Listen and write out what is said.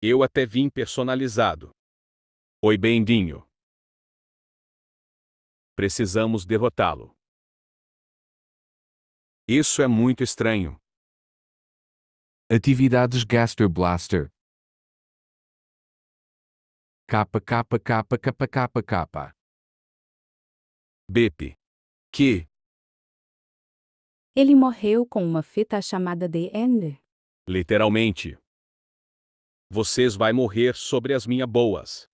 Eu até vim personalizado. Oi, Bendinho. Precisamos derrotá-lo. Isso é muito estranho. Atividades Gasterblaster. capa. Bep. Que? Ele morreu com uma fita chamada The Ender. Literalmente. Vocês vai morrer sobre as minhas boas.